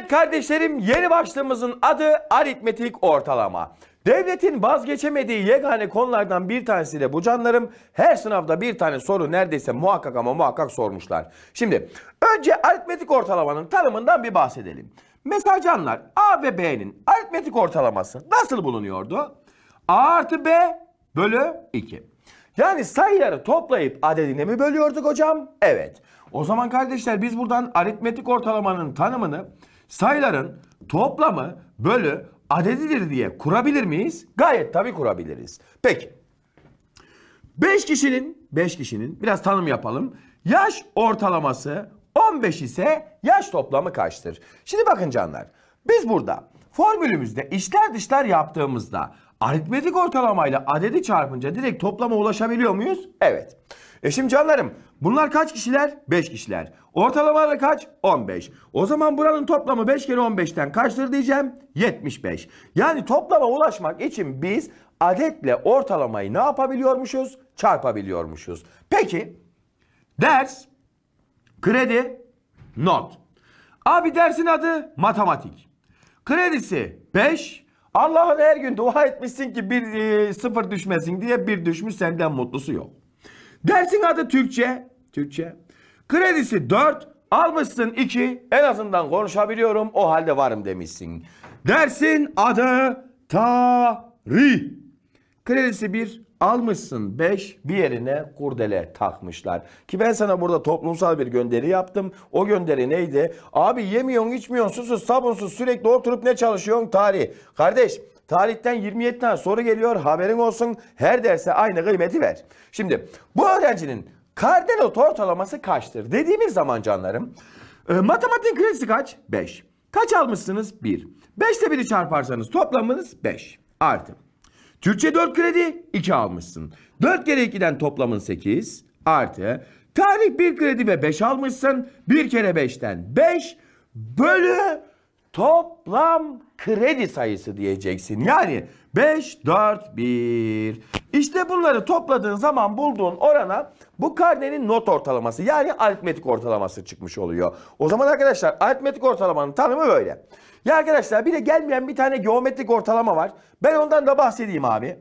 Evet kardeşlerim yeni başlığımızın adı aritmetik ortalama. Devletin vazgeçemediği yegane konulardan bir tanesi de bu canlarım. Her sınavda bir tane soru neredeyse muhakkak ama muhakkak sormuşlar. Şimdi önce aritmetik ortalamanın tanımından bir bahsedelim. Mesela canlar A ve B'nin aritmetik ortalaması nasıl bulunuyordu? A artı B bölü 2. Yani sayıları toplayıp adedine mi bölüyorduk hocam? Evet. O zaman kardeşler biz buradan aritmetik ortalamanın tanımını Sayıların toplamı bölü adedidir diye kurabilir miyiz? Gayet tabii kurabiliriz. Peki. 5 kişinin 5 kişinin biraz tanım yapalım. Yaş ortalaması 15 ise yaş toplamı kaçtır? Şimdi bakın canlar. Biz burada formülümüzde işler dışlar yaptığımızda aritmetik ortalamayla adedi çarpınca direkt toplama ulaşabiliyor muyuz? Evet. E şimdi canlarım bunlar kaç kişiler? 5 kişiler. Ortalamaları kaç? 15. O zaman buranın toplamı 5 kere 15'ten kaçtır diyeceğim? 75. Yani toplama ulaşmak için biz adetle ortalamayı ne yapabiliyormuşuz? Çarpabiliyormuşuz. Peki ders, kredi, not. Abi dersin adı matematik. Kredisi 5, Allah'ın her gün dua etmişsin ki bir e, sıfır düşmesin diye bir düşmüş senden mutlusu yok. Dersin adı Türkçe. Türkçe. Kredisi 4, almışsın 2. En azından konuşabiliyorum o halde varım demişsin. Dersin adı tarih. Kredisi 1, almışsın 5 bir yerine kurdele takmışlar. Ki ben sana burada toplumsal bir gönderi yaptım. O gönderi neydi? Abi yemiyorsun içmiyorsun susuz sabunsuz sürekli oturup ne çalışıyorsun tarih. Kardeş Tarihten 27 tane soru geliyor. Haberin olsun. Her derse aynı kıymeti ver. Şimdi bu öğrencinin Kardenot ortalaması kaçtır? Dediğimiz zaman canlarım. E, matematik kredisi kaç? 5. Kaç almışsınız? 1. 5 ile 1'i çarparsanız toplamınız 5. Artı. Türkçe 4 kredi 2 almışsın. 4 kere 2'den toplamın 8. Artı. Tarih 1 kredi ve 5 almışsın. 1 kere 5'ten 5 bölü toplam kredi sayısı diyeceksin. Yani 5, 4, 1. İşte bunları topladığın zaman bulduğun orana bu karnenin not ortalaması yani aritmetik ortalaması çıkmış oluyor. O zaman arkadaşlar aritmetik ortalamanın tanımı böyle. Ya arkadaşlar bir de gelmeyen bir tane geometrik ortalama var. Ben ondan da bahsedeyim abi.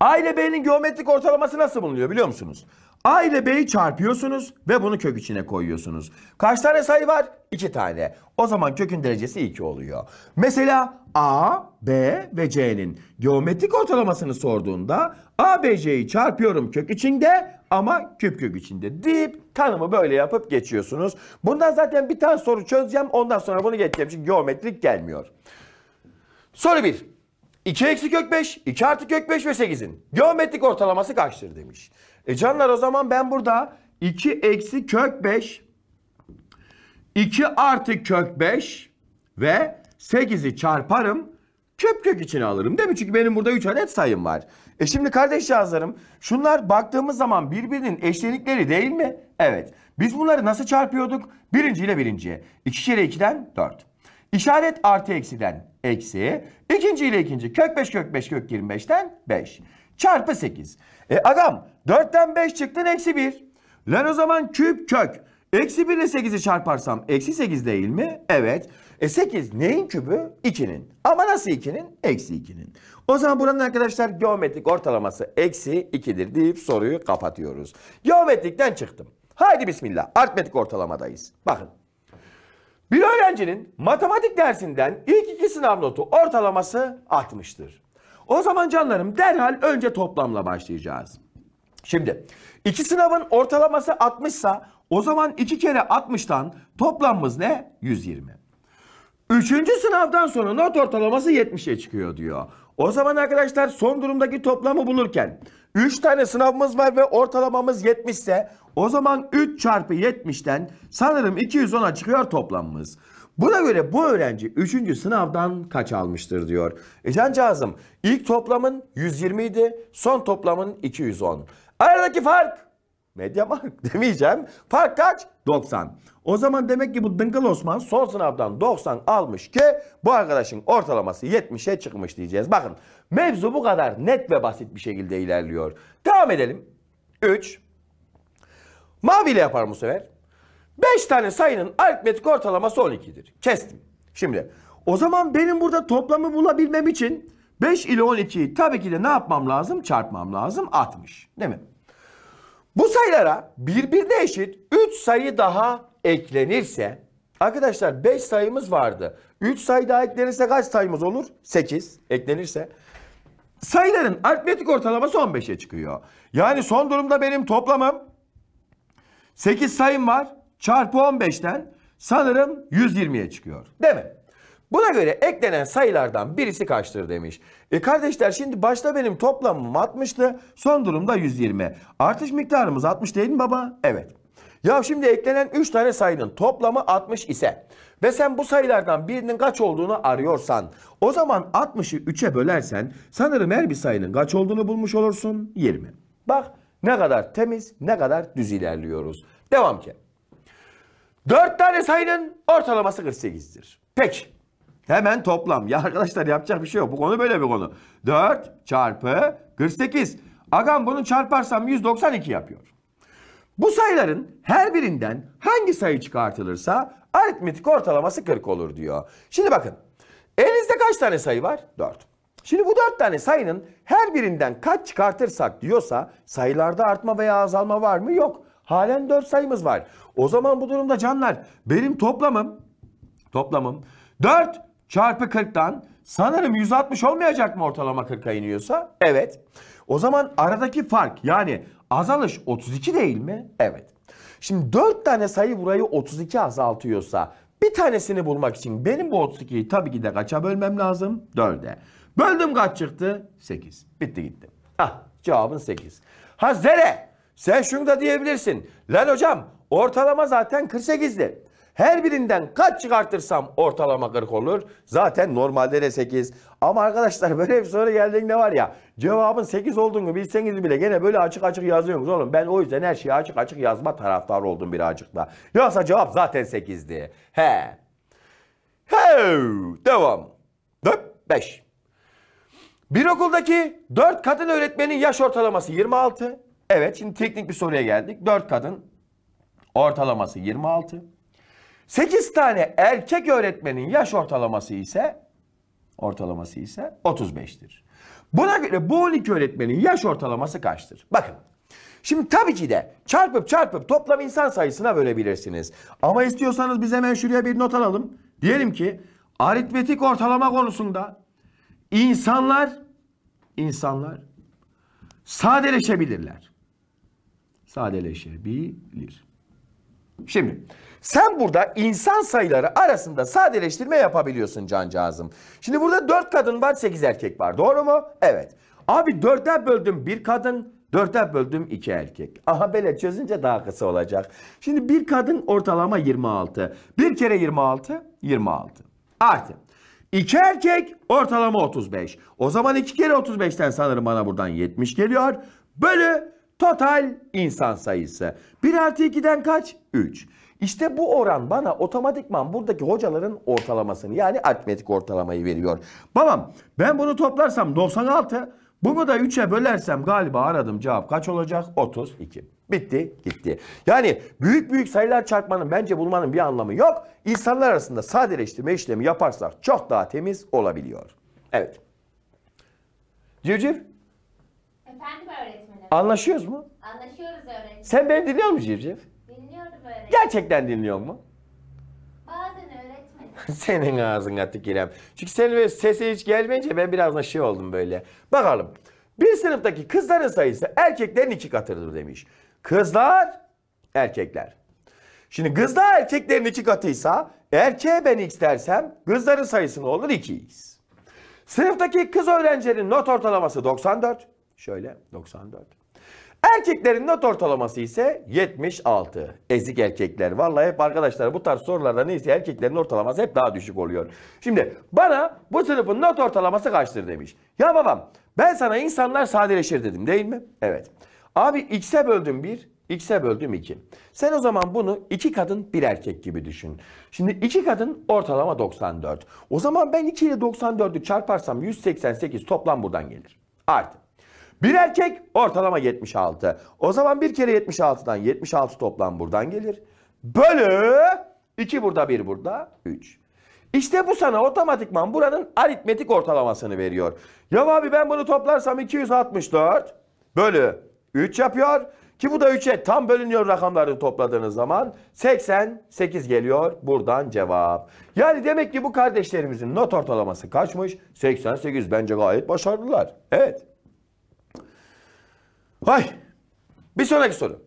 A ile B'nin geometrik ortalaması nasıl bulunuyor biliyor musunuz? A ile B'yi çarpıyorsunuz ve bunu kök içine koyuyorsunuz. Kaç tane sayı var? İki tane. O zaman kökün derecesi iki oluyor. Mesela A, B ve C'nin geometrik ortalamasını sorduğunda A, B, C'yi çarpıyorum kök içinde ama küp kök içinde deyip tanımı böyle yapıp geçiyorsunuz. Bundan zaten bir tane soru çözeceğim ondan sonra bunu geçeceğim çünkü geometrik gelmiyor. Soru 1. 2 eksi kök 5, 2 artı kök 5 ve 8'in geometrik ortalaması kaçtır demiş. E canlar o zaman ben burada 2 eksi kök 5 2 artı kök 5 ve 8'i çarparım. Küp kök içine alırım değil mi? Çünkü benim burada 3 adet sayım var. E şimdi kardeş yazlarım şunlar baktığımız zaman birbirinin eşlenikleri değil mi? Evet. Biz bunları nasıl çarpıyorduk? Birinci ile birinciye. 2 kere 2'den 4. İşaret artı eksiden eksi. İkinci ile ikinci kök 5 kök 5 kök 25'ten 5 çarpı 8. E adam 4'ten 5 çıktın eksi 1. Lan o zaman küp kök. Eksi 1 ile 8'i çarparsam eksi 8 değil mi? Evet. E 8 neyin kübü? 2'nin. Ama nasıl 2'nin? Eksi 2'nin. O zaman buranın arkadaşlar geometrik ortalaması eksi 2'dir deyip soruyu kapatıyoruz. Geometrikten çıktım. Haydi bismillah. Aritmetik ortalamadayız. Bakın. Bir öğrencinin matematik dersinden ilk iki sınav notu ortalaması 60'tır. O zaman canlarım derhal önce toplamla başlayacağız. Şimdi iki sınavın ortalaması 60 sa o zaman iki kere 60'tan toplamımız ne? 120. Üçüncü sınavdan sonra not ortalaması 70'e çıkıyor diyor. O zaman arkadaşlar son durumdaki toplamı bulurken 3 tane sınavımız var ve ortalamamız 70 ise o zaman 3 çarpı 70'ten sanırım 210'a çıkıyor toplamımız. Buna göre bu öğrenci 3. sınavdan kaç almıştır diyor. E cancağızım ilk toplamın 120 idi son toplamın 210. Aradaki fark medya Mediamarkt demeyeceğim. Fark kaç? 90. O zaman demek ki bu Dınkıl Osman son sınavdan 90 almış ki bu arkadaşın ortalaması 70'e çıkmış diyeceğiz. Bakın mevzu bu kadar net ve basit bir şekilde ilerliyor. Devam edelim. 3. Mavi ile yapar bu sefer. 5 tane sayının aritmetik ortalaması 12'dir. Kestim. Şimdi o zaman benim burada toplamı bulabilmem için 5 ile 12'yi tabii ki de ne yapmam lazım? Çarpmam lazım. 60. Değil mi? Bu sayılara birbirine eşit 3 sayı daha eklenirse arkadaşlar 5 sayımız vardı. 3 sayı daha eklenirse kaç sayımız olur? 8 eklenirse. Sayıların aritmetik ortalaması 15'e çıkıyor. Yani son durumda benim toplamım 8 sayım var çarpı 15'ten sanırım 120'ye çıkıyor. Değil mi? Buna göre eklenen sayılardan birisi kaçtır demiş. E kardeşler şimdi başta benim toplamım 60'tı. Son durumda 120. Artış miktarımız 60 değil mi baba? Evet. Ya şimdi eklenen 3 tane sayının toplamı 60 ise ve sen bu sayılardan birinin kaç olduğunu arıyorsan o zaman 60'ı 3'e bölersen sanırım her bir sayının kaç olduğunu bulmuş olursun 20. Bak ne kadar temiz ne kadar düz ilerliyoruz. Devam ki. 4 tane sayının ortalaması 48'dir. Peki. Hemen toplam. Ya arkadaşlar yapacak bir şey yok. Bu konu böyle bir konu. 4 çarpı 48. Agam bunu çarparsam 192 yapıyor. Bu sayıların her birinden hangi sayı çıkartılırsa aritmetik ortalaması 40 olur diyor. Şimdi bakın. Elinizde kaç tane sayı var? 4. Şimdi bu dört tane sayının her birinden kaç çıkartırsak diyorsa sayılarda artma veya azalma var mı? Yok. Halen 4 sayımız var. O zaman bu durumda canlar benim toplamım toplamım 4 çarpı 40'tan sanırım 160 olmayacak mı ortalama 40'a iniyorsa? Evet. O zaman aradaki fark yani azalış 32 değil mi? Evet. Şimdi 4 tane sayı burayı 32 azaltıyorsa bir tanesini bulmak için benim bu 32'yi tabii ki de kaça bölmem lazım? 4'e. Böldüm kaç çıktı? 8. Bitti gitti. Hah cevabın 8. Ha zere. Sen şunu da diyebilirsin. Lan hocam ortalama zaten 48'di. Her birinden kaç çıkartırsam ortalama 40 olur. Zaten normalde de 8. Ama arkadaşlar böyle bir soru geldiğinde var ya cevabın 8 olduğunu bilseniz bile gene böyle açık açık yazıyorsunuz oğlum. Ben o yüzden her şeyi açık açık yazma taraftarı oldum birazcık da. Yoksa cevap zaten 8'di. He. He. Devam. 4, 5. Bir okuldaki 4 kadın öğretmenin yaş ortalaması 26. Evet şimdi teknik bir soruya geldik. 4 kadın ortalaması 26. 8 tane erkek öğretmenin yaş ortalaması ise ortalaması ise 35'tir. Buna göre bu 12 öğretmenin yaş ortalaması kaçtır? Bakın. Şimdi tabii ki de çarpıp çarpıp toplam insan sayısına bölebilirsiniz. Ama istiyorsanız biz hemen şuraya bir not alalım. Diyelim ki aritmetik ortalama konusunda insanlar insanlar sadeleşebilirler sadeleşebilir. Şimdi sen burada insan sayıları arasında sadeleştirme yapabiliyorsun cancağızım. Şimdi burada 4 kadın var 8 erkek var doğru mu? Evet. Abi 4'e böldüm 1 kadın 4'e böldüm 2 erkek. Aha böyle çözünce daha kısa olacak. Şimdi bir kadın ortalama 26. 1 kere 26 26. Artı. 2 erkek ortalama 35. O zaman 2 kere 35'ten sanırım bana buradan 70 geliyor. Bölü Total insan sayısı. 1 artı 2'den kaç? 3. İşte bu oran bana otomatikman buradaki hocaların ortalamasını yani aritmetik ortalamayı veriyor. Babam ben bunu toplarsam 96 bunu da 3'e bölersem galiba aradım cevap kaç olacak? 32. Bitti gitti. Yani büyük büyük sayılar çarpmanın bence bulmanın bir anlamı yok. İnsanlar arasında sadeleştirme işlemi yaparsak çok daha temiz olabiliyor. Evet. Civciv. Efendim öğretmenim. Anlaşıyoruz mu? Anlaşıyoruz öğrenci. Sen beni dinliyor musun Civciv? Dinliyorum öğretmenim. Gerçekten dinliyor mu? Bazen öğretmenim. Senin ağzına İrem. Çünkü senin böyle sesi hiç gelmeyince ben biraz da şey oldum böyle. Bakalım. Bir sınıftaki kızların sayısı erkeklerin iki katıdır demiş. Kızlar, erkekler. Şimdi kızlar erkeklerin iki katıysa erkeğe ben x dersem kızların sayısı ne olur? 2x. Sınıftaki kız öğrencilerin not ortalaması 94. Şöyle 94. Erkeklerin not ortalaması ise 76. Ezik erkekler. Vallahi hep arkadaşlar bu tarz sorularda neyse erkeklerin ortalaması hep daha düşük oluyor. Şimdi bana bu sınıfın not ortalaması kaçtır demiş. Ya babam ben sana insanlar sadeleşir dedim değil mi? Evet. Abi x'e böldüm 1, x'e böldüm 2. Sen o zaman bunu iki kadın bir erkek gibi düşün. Şimdi iki kadın ortalama 94. O zaman ben 2 ile 94'ü çarparsam 188 toplam buradan gelir. Artı. Bir erkek ortalama 76. O zaman bir kere 76'dan 76 toplam buradan gelir. Bölü 2 burada 1 burada 3. İşte bu sana otomatikman buranın aritmetik ortalamasını veriyor. Ya abi ben bunu toplarsam 264 bölü 3 yapıyor. Ki bu da 3'e tam bölünüyor rakamları topladığınız zaman. 88 geliyor buradan cevap. Yani demek ki bu kardeşlerimizin not ortalaması kaçmış? 88 bence gayet başarılılar. Evet. Vay. Bir sonraki soru.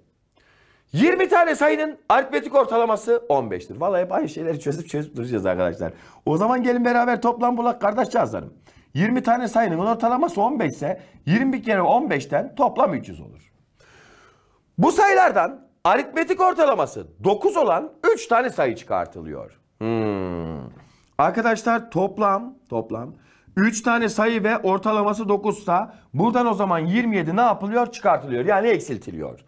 20 tane sayının aritmetik ortalaması 15'tir. Vallahi hep aynı şeyleri çözüp çözüp duracağız arkadaşlar. O zaman gelin beraber toplam bulak kardeş cihazlarım. 20 tane sayının ortalaması 15 ise 20 kere 15'ten toplam 300 olur. Bu sayılardan aritmetik ortalaması 9 olan 3 tane sayı çıkartılıyor. Hmm. Arkadaşlar toplam toplam 3 tane sayı ve ortalaması 9 sa buradan o zaman 27 ne yapılıyor? Çıkartılıyor. Yani eksiltiliyor.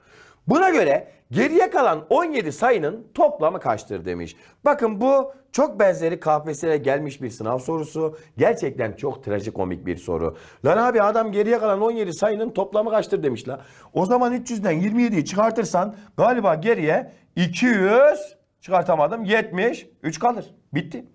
Buna göre geriye kalan 17 sayının toplamı kaçtır demiş. Bakın bu çok benzeri KPSS'ye gelmiş bir sınav sorusu. Gerçekten çok trajikomik bir soru. Lan abi adam geriye kalan 17 sayının toplamı kaçtır demiş la. O zaman 300'den 27'yi çıkartırsan galiba geriye 200 çıkartamadım 73 kalır. Bitti.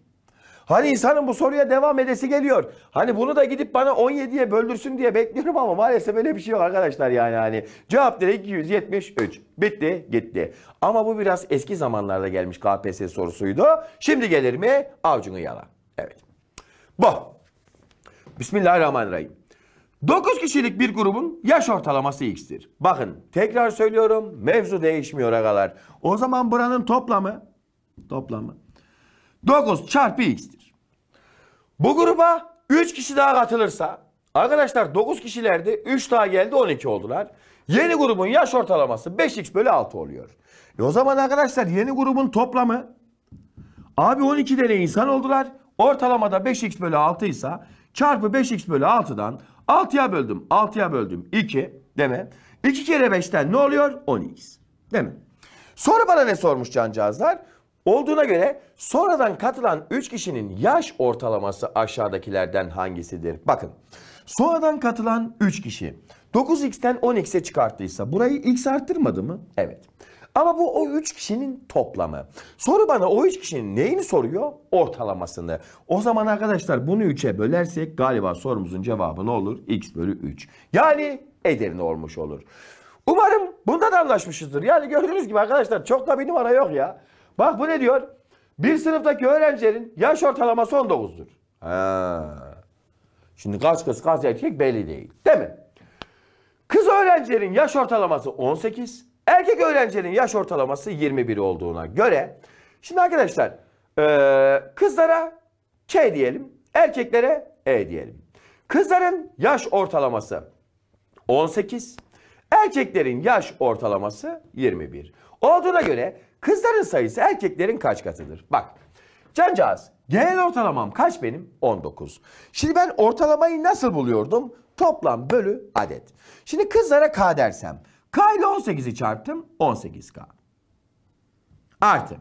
Hani insanın bu soruya devam edesi geliyor. Hani bunu da gidip bana 17'ye böldürsün diye bekliyorum ama maalesef öyle bir şey yok arkadaşlar yani hani. Cevap direkt 273. Bitti gitti. Ama bu biraz eski zamanlarda gelmiş KPSS sorusuydu. Şimdi gelir mi? Avcunu yala. Evet. Bu. Bismillahirrahmanirrahim. 9 kişilik bir grubun yaş ortalaması x'tir. Bakın tekrar söylüyorum mevzu değişmiyor agalar. O zaman buranın toplamı toplamı 9 çarpı x'tir. Bu gruba 3 kişi daha katılırsa arkadaşlar 9 kişilerdi 3 daha geldi 12 oldular. Yeni grubun yaş ortalaması 5x bölü 6 oluyor. E o zaman arkadaşlar yeni grubun toplamı abi 12 tane insan oldular. Ortalamada 5x bölü 6 ise çarpı 5x bölü 6'dan 6'ya böldüm 6'ya böldüm 2 deme. 2 kere 5'ten ne oluyor? 12x. Değil mi? Sonra bana ne sormuş cancağızlar? Olduğuna göre sonradan katılan 3 kişinin yaş ortalaması aşağıdakilerden hangisidir? Bakın sonradan katılan 3 kişi 9x'ten 10x'e çıkarttıysa burayı x arttırmadı mı? Evet. Ama bu o 3 kişinin toplamı. Soru bana o 3 kişinin neyini soruyor? Ortalamasını. O zaman arkadaşlar bunu 3'e bölersek galiba sorumuzun cevabı ne olur? x bölü 3. Yani Edirne olmuş olur. Umarım bunda da anlaşmışızdır. Yani gördüğünüz gibi arkadaşlar çok da bir numara yok ya. Bak bu ne diyor? Bir sınıftaki öğrencilerin yaş ortalaması 19'dur. Ha. Şimdi kaç kız kaç erkek belli değil. Değil mi? Kız öğrencilerin yaş ortalaması 18, erkek öğrencilerin yaş ortalaması 21 olduğuna göre şimdi arkadaşlar kızlara K diyelim, erkeklere E diyelim. Kızların yaş ortalaması 18, Erkeklerin yaş ortalaması 21. Olduğuna göre kızların sayısı erkeklerin kaç katıdır? Bak cancağız genel ortalamam kaç benim? 19. Şimdi ben ortalamayı nasıl buluyordum? Toplam bölü adet. Şimdi kızlara K dersem K ile 18'i çarptım 18K. Artı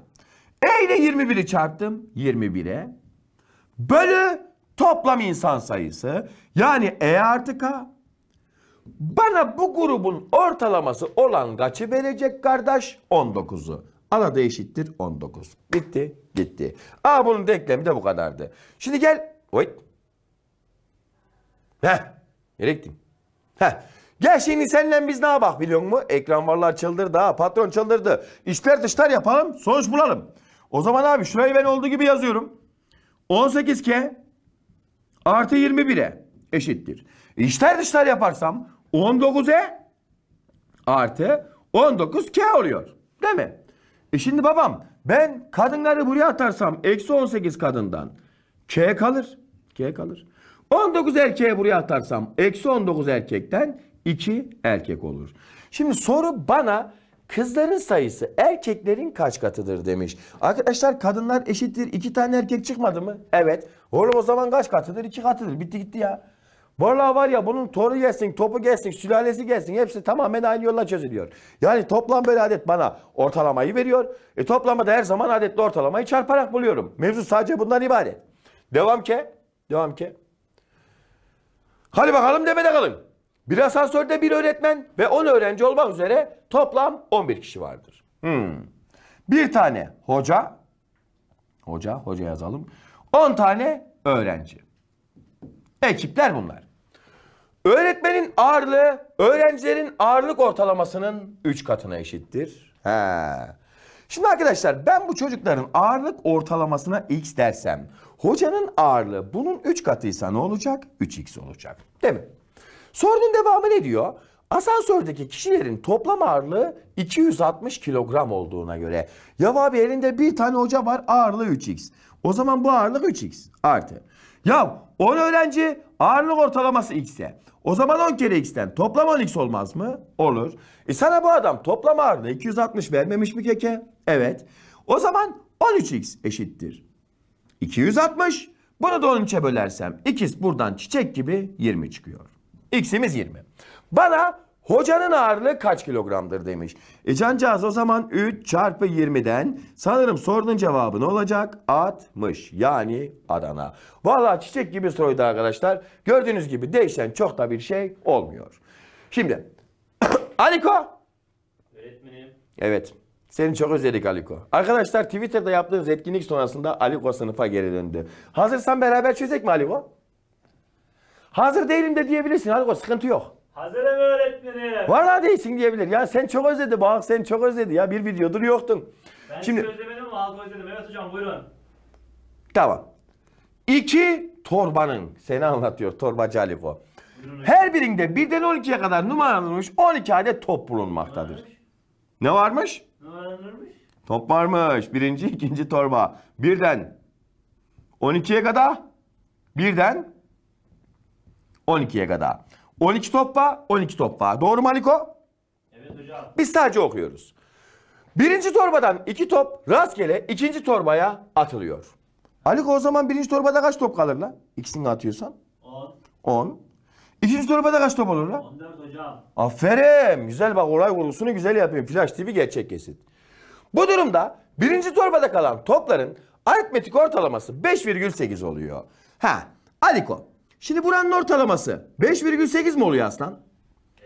E ile 21'i çarptım 21'e. Bölü toplam insan sayısı yani E artı K bana bu grubun ortalaması olan kaçı verecek kardeş? 19'u. Ala da eşittir 19. Bitti. Gitti. Aa bunun denklemi de bu kadardı. Şimdi gel. Oy. Heh. Nereye gittin? Heh. Gel şimdi seninle biz ne bak biliyor musun? Ekran varlar çıldırdı ha. Patron çıldırdı. İşler dışlar yapalım. Sonuç bulalım. O zaman abi şurayı ben olduğu gibi yazıyorum. 18K artı 21'e eşittir. İşler dışlar yaparsam 19E artı 19K oluyor. Değil mi? E şimdi babam ben kadınları buraya atarsam eksi 18 kadından K kalır. K kalır. 19 erkeğe buraya atarsam eksi 19 erkekten 2 erkek olur. Şimdi soru bana kızların sayısı erkeklerin kaç katıdır demiş. Arkadaşlar kadınlar eşittir 2 tane erkek çıkmadı mı? Evet. Oğlum o zaman kaç katıdır? 2 katıdır. Bitti gitti ya. Valla var ya bunun toru gelsin, topu gelsin, sülalesi gelsin. Hepsi tamamen aynı yolla çözülüyor. Yani toplam böyle adet bana ortalamayı veriyor. E da her zaman adetli ortalamayı çarparak buluyorum. Mevzu sadece bundan ibaret. Devam ki. Devam ki. Hadi bakalım demede kalın. Bir asansörde bir öğretmen ve 10 öğrenci olmak üzere toplam 11 kişi vardır. Hmm. Bir tane hoca, hoca, hoca yazalım. 10 tane öğrenci. Ekipler bunlar. Öğretmenin ağırlığı öğrencilerin ağırlık ortalamasının 3 katına eşittir. He. Şimdi arkadaşlar ben bu çocukların ağırlık ortalamasına x dersem hocanın ağırlığı bunun 3 katıysa ne olacak? 3x olacak. Değil mi? Sorunun devamı ne diyor? Asansördeki kişilerin toplam ağırlığı 260 kilogram olduğuna göre. Ya abi elinde bir tane hoca var ağırlığı 3x. O zaman bu ağırlık 3x artı. Ya 10 öğrenci ağırlık ortalaması x'e. O zaman 10 kere x'ten toplam 10x olmaz mı? Olur. E sana bu adam toplam ağırlığı 260 vermemiş mi keke? Evet. O zaman 13x eşittir. 260. Bunu da 13'e bölersem ikiz buradan çiçek gibi 20 çıkıyor. X'imiz 20. Bana Hocanın ağırlığı kaç kilogramdır demiş. E cancağız o zaman 3 çarpı 20'den sanırım sorunun cevabı ne olacak? 60 yani Adana. Valla çiçek gibi soruydu arkadaşlar. Gördüğünüz gibi değişen çok da bir şey olmuyor. Şimdi Aliko. Öğretmenim. Evet. Seni çok özledik Aliko. Arkadaşlar Twitter'da yaptığınız etkinlik sonrasında Aliko sınıfa geri döndü. Hazırsan beraber çözecek mi Aliko? Hazır değilim de diyebilirsin Aliko sıkıntı yok. Hazırım öğretmenim. Valla değilsin diyebilir. Ya sen çok özledi. Bak sen çok özledi. Ya bir videodur yoktun. Ben Şimdi... sizi özlemedim ama özledim. Evet hocam buyurun. Tamam. İki torbanın. Seni anlatıyor Torba Aliko. Her birinde birden 12'ye kadar numaralanmış 12 adet top bulunmaktadır. Varmış. Ne varmış? Numaralanmış. Top varmış. Birinci, ikinci torba. Birden 12'ye kadar. Birden 12'ye kadar. 12 top var, 12 top var. Doğru mu Aliko? Evet hocam. Biz sadece okuyoruz. Birinci torbadan iki top rastgele ikinci torbaya atılıyor. Aliko o zaman birinci torbada kaç top kalır lan? İkisini atıyorsan. 10. 10. İkinci torbada kaç top olur lan? 14 hocam. Aferin. Güzel bak olay kurgusunu güzel yapayım. Flash TV gerçek kesit. Bu durumda birinci torbada kalan topların aritmetik ortalaması 5,8 oluyor. Ha Aliko Şimdi buranın ortalaması 5,8 mi oluyor aslan?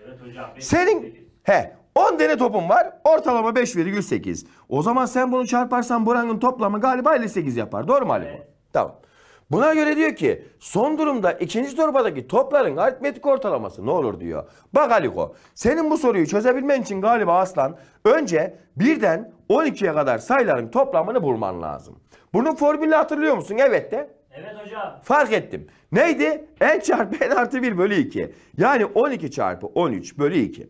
Evet hocam. Senin he 10 tane topun var. Ortalama 5,8. O zaman sen bunu çarparsan buranın toplamı galiba 8 yapar. Doğru mu Ali? Evet. Tamam. Buna göre diyor ki son durumda ikinci torbadaki topların aritmetik ortalaması ne olur diyor. Bak Aliko senin bu soruyu çözebilmen için galiba Aslan önce birden 12'ye kadar sayıların toplamını bulman lazım. Bunun formülünü hatırlıyor musun? Evet de. Evet hocam. Fark ettim. Neydi? N çarpı N artı 1 bölü 2. Yani 12 çarpı 13 bölü 2.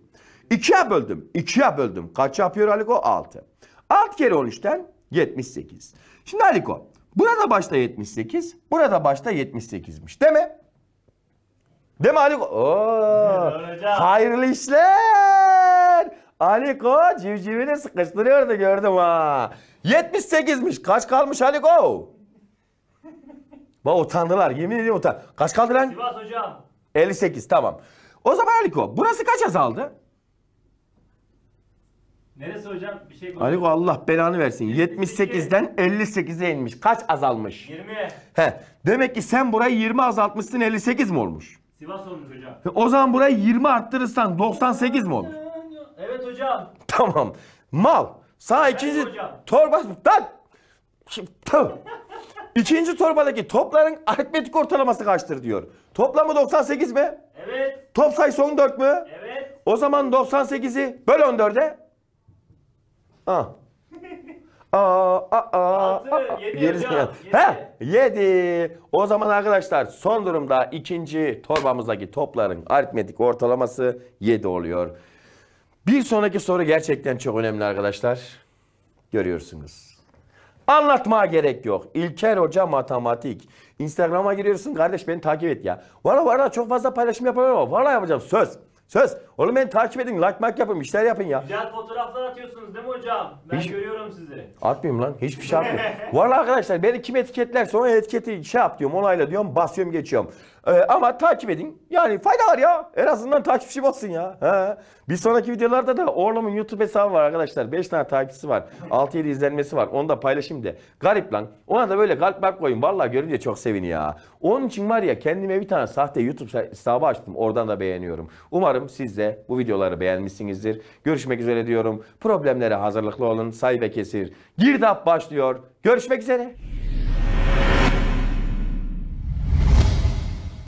2'ye böldüm. 2'ye böldüm. Kaç yapıyor Aliko? 6. 6 kere 13'ten 78. Şimdi Aliko burada başta 78. Burada başta 78'miş. Değil mi? Değil mi Aliko? Oo, evet, hayırlı işler. Aliko civcivini sıkıştırıyordu gördüm ha. 78'miş. Kaç kalmış Aliko? Bak utandılar. Yemin ediyorum utan. Kaç kaldı lan? Sivas hocam. 58 tamam. O zaman Aliko burası kaç azaldı? Neresi hocam? Bir şey konuşuyor. Aliko Allah belanı versin. 78'den 58'e inmiş. Kaç azalmış? 20. He. Demek ki sen burayı 20 azaltmışsın 58 mi olmuş? Sivas olmuş hocam. O zaman burayı 20 arttırırsan 98 mi olmuş? Evet hocam. Tamam. Mal. Sağ ikinci torba... Lan! Şimdi, İkinci torbadaki topların aritmetik ortalaması kaçtır diyor. Toplamı 98 mi? Evet. Top sayısı 14 mü? Evet. O zaman 98'i böl 14'e. Ah. Aa, aa, aa, Altı, aa, yedi, yedi, yedi. He, yedi. O zaman arkadaşlar son durumda ikinci torbamızdaki topların aritmetik ortalaması 7 oluyor. Bir sonraki soru gerçekten çok önemli arkadaşlar. Görüyorsunuz. Anlatmaya gerek yok. İlker Hoca Matematik. Instagram'a giriyorsun kardeş beni takip et ya. Valla valla çok fazla paylaşım yapamıyorum ama valla yapacağım söz. Söz. Oğlum beni takip edin. Like mark yapın. işler yapın ya. Güzel fotoğraflar atıyorsunuz değil mi hocam? Ben Hiç... görüyorum sizi. Atmayayım lan. Hiçbir şey atmıyorum. Valla arkadaşlar beni kim etiketlerse ona etiketi şey yap diyorum. Onayla diyorum. Basıyorum geçiyorum. Ee, ama takip edin. Yani fayda var ya. En azından takipçi basın ya. He. Bir sonraki videolarda da Orlam'ın YouTube hesabı var arkadaşlar. 5 tane takipçisi var. 6-7 izlenmesi var. Onu da paylaşayım de. Garip lan. Ona da böyle galip bak koyun. Vallahi görünce çok sevin ya. Onun için var ya kendime bir tane sahte YouTube hesabı açtım. Oradan da beğeniyorum. Umarım siz de bu videoları beğenmişsinizdir. Görüşmek üzere diyorum. Problemlere hazırlıklı olun. Say ve kesir. Girdap başlıyor. Görüşmek üzere.